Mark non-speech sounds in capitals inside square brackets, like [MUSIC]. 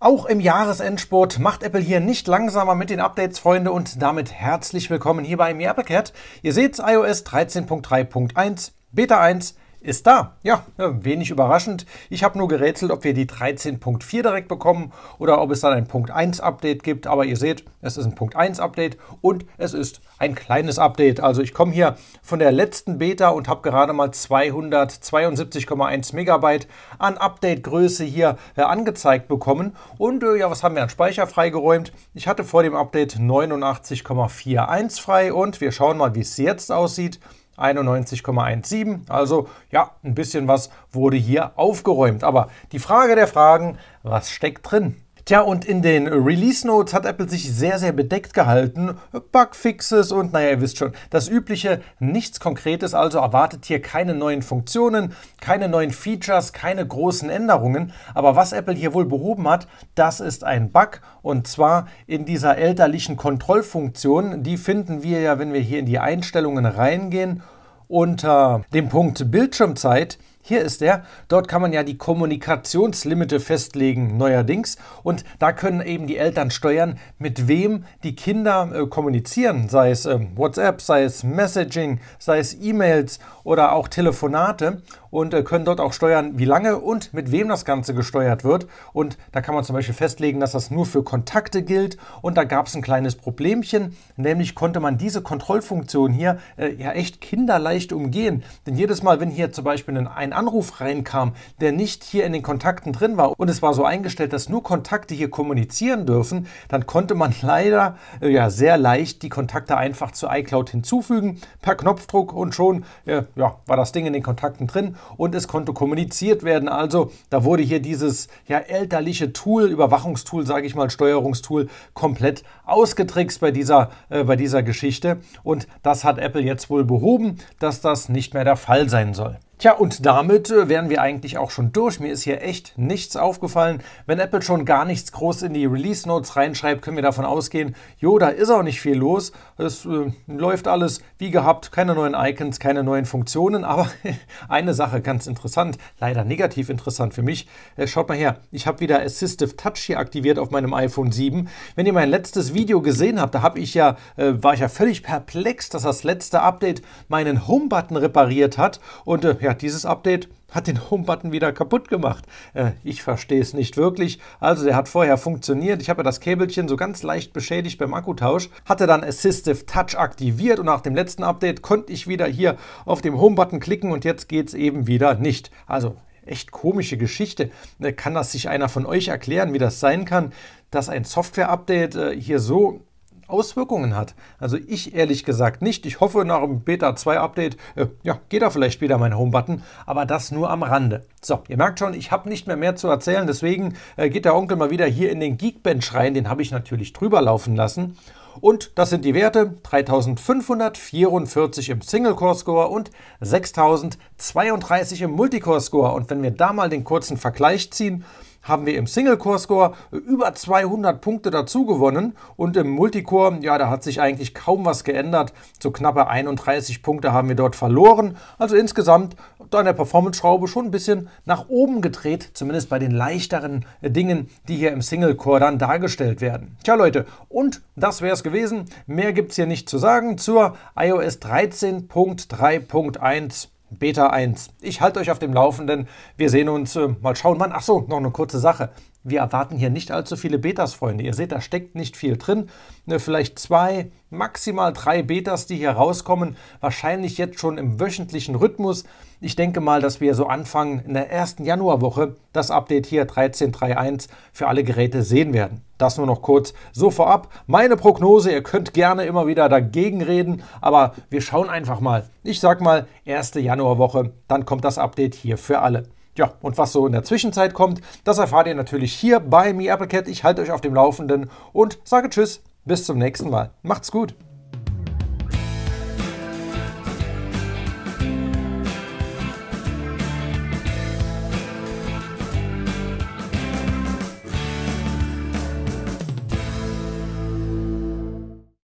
Auch im Jahresendsport macht Apple hier nicht langsamer mit den Updates, Freunde, und damit herzlich willkommen hier bei mir Applecat. Ihr seht iOS 13.3.1, Beta 1, ist da. Ja, wenig überraschend. Ich habe nur gerätselt, ob wir die 13.4 direkt bekommen oder ob es dann ein Punkt 1 Update gibt. Aber ihr seht, es ist ein Punkt 1 Update und es ist ein kleines Update. Also ich komme hier von der letzten Beta und habe gerade mal 272,1 Megabyte an Update-Größe hier äh, angezeigt bekommen. Und äh, ja, was haben wir an Speicher freigeräumt? Ich hatte vor dem Update 89,41 frei und wir schauen mal, wie es jetzt aussieht. 91,17. Also ja, ein bisschen was wurde hier aufgeräumt. Aber die Frage der Fragen, was steckt drin? Tja, und in den Release Notes hat Apple sich sehr, sehr bedeckt gehalten. Bugfixes und naja, ihr wisst schon, das übliche, nichts Konkretes, also erwartet hier keine neuen Funktionen, keine neuen Features, keine großen Änderungen. Aber was Apple hier wohl behoben hat, das ist ein Bug und zwar in dieser elterlichen Kontrollfunktion. Die finden wir ja, wenn wir hier in die Einstellungen reingehen, unter dem Punkt Bildschirmzeit hier ist er. Dort kann man ja die Kommunikationslimite festlegen neuerdings. Und da können eben die Eltern steuern, mit wem die Kinder äh, kommunizieren. Sei es äh, WhatsApp, sei es Messaging, sei es E-Mails oder auch Telefonate. Und äh, können dort auch steuern, wie lange und mit wem das Ganze gesteuert wird. Und da kann man zum Beispiel festlegen, dass das nur für Kontakte gilt. Und da gab es ein kleines Problemchen. Nämlich konnte man diese Kontrollfunktion hier äh, ja echt kinderleicht umgehen. Denn jedes Mal, wenn hier zum Beispiel ein ein Anruf reinkam, der nicht hier in den Kontakten drin war und es war so eingestellt, dass nur Kontakte hier kommunizieren dürfen, dann konnte man [LAUGHS] leider äh, ja sehr leicht die Kontakte einfach zu iCloud hinzufügen per Knopfdruck und schon äh, ja, war das Ding in den Kontakten drin und es konnte kommuniziert werden. Also da wurde hier dieses ja elterliche Tool, Überwachungstool, sage ich mal, Steuerungstool komplett ausgetrickst bei dieser äh, bei dieser Geschichte und das hat Apple jetzt wohl behoben, dass das nicht mehr der Fall sein soll. Tja, und damit äh, wären wir eigentlich auch schon durch. Mir ist hier echt nichts aufgefallen. Wenn Apple schon gar nichts groß in die Release Notes reinschreibt, können wir davon ausgehen, jo, da ist auch nicht viel los. Es äh, läuft alles wie gehabt, keine neuen Icons, keine neuen Funktionen. Aber [LAUGHS] eine Sache ganz interessant, leider negativ interessant für mich. Äh, schaut mal her, ich habe wieder Assistive Touch hier aktiviert auf meinem iPhone 7. Wenn ihr mein letztes Video gesehen habt, da habe ich ja, äh, war ich ja völlig perplex, dass das letzte Update meinen Home-Button repariert hat und äh, ja, ja, dieses Update hat den Home-Button wieder kaputt gemacht. Äh, ich verstehe es nicht wirklich. Also der hat vorher funktioniert. Ich habe ja das Käbelchen so ganz leicht beschädigt beim Akkutausch, hatte dann Assistive Touch aktiviert und nach dem letzten Update konnte ich wieder hier auf dem Home-Button klicken und jetzt geht es eben wieder nicht. Also echt komische Geschichte. Äh, kann das sich einer von euch erklären, wie das sein kann, dass ein Software-Update äh, hier so Auswirkungen hat. Also ich ehrlich gesagt nicht. Ich hoffe nach dem Beta 2 Update, äh, ja, geht da vielleicht wieder mein Home-Button, aber das nur am Rande. So, ihr merkt schon, ich habe nicht mehr mehr zu erzählen, deswegen äh, geht der Onkel mal wieder hier in den Geekbench rein, den habe ich natürlich drüber laufen lassen. Und das sind die Werte 3544 im Single-Core-Score und 6032 im Multicore-Score. Und wenn wir da mal den kurzen Vergleich ziehen, haben wir im Single-Core-Score über 200 Punkte dazu gewonnen und im Multicore, ja, da hat sich eigentlich kaum was geändert. So knappe 31 Punkte haben wir dort verloren. Also insgesamt da in der Performance-Schraube schon ein bisschen nach oben gedreht, zumindest bei den leichteren äh, Dingen, die hier im Single-Core dann dargestellt werden. Tja, Leute, und das wäre es gewesen. Mehr gibt es hier nicht zu sagen zur iOS 13.3.1. Beta 1. Ich halte euch auf dem Laufenden. Wir sehen uns. Äh, mal schauen, wann. Ach so, noch eine kurze Sache wir erwarten hier nicht allzu viele Betas, Freunde. Ihr seht, da steckt nicht viel drin. Ne, vielleicht zwei, maximal drei Betas, die hier rauskommen. Wahrscheinlich jetzt schon im wöchentlichen Rhythmus. Ich denke mal, dass wir so anfangen in der ersten Januarwoche das Update hier 13.3.1 für alle Geräte sehen werden. Das nur noch kurz so vorab. Meine Prognose, ihr könnt gerne immer wieder dagegen reden, aber wir schauen einfach mal. Ich sag mal, erste Januarwoche, dann kommt das Update hier für alle. Ja, und was so in der Zwischenzeit kommt, das erfahrt ihr natürlich hier bei Me Applecat. Ich halte euch auf dem Laufenden und sage Tschüss, bis zum nächsten Mal. Macht's gut!